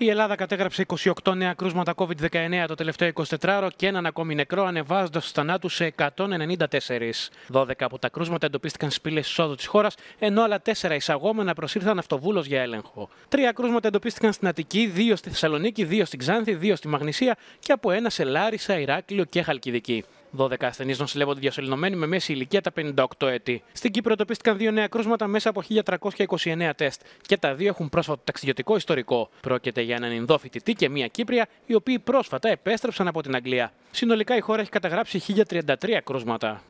Η Ελλάδα κατέγραψε 28 νέα κρούσματα COVID-19 το τελευταίο 24ωρο και έναν ακόμη νεκρό, ανεβάζοντας τους θανάτους σε 194. 12 από τα κρούσματα εντοπίστηκαν στις πύλες εισόδου της χώρας, ενώ άλλα 4 εισαγόμενα προσήλθαν αυτοβούλος για έλεγχο. Τρία κρούσματα εντοπίστηκαν στην Αττική, δύο στη Θεσσαλονίκη, δύο στην Ξάνθη, δύο στη Μαγνησία και από ένα σε Λάρισα, Ηράκλειο και Χαλκιδική. 12 ασθενείς νοσηλεύονται διασωληνωμένοι με μέση ηλικία τα 58 έτη. Στην Κύπρο εντοπίστηκαν δύο νέα κρούσματα μέσα από 1.329 τεστ και τα δύο έχουν πρόσφατο ταξιδιωτικό ιστορικό. Πρόκειται για έναν Ινδό φοιτητή και μία Κύπρια, οι οποίοι πρόσφατα επέστρεψαν από την Αγγλία. Συνολικά η χώρα έχει καταγράψει 1.033 κρούσματα.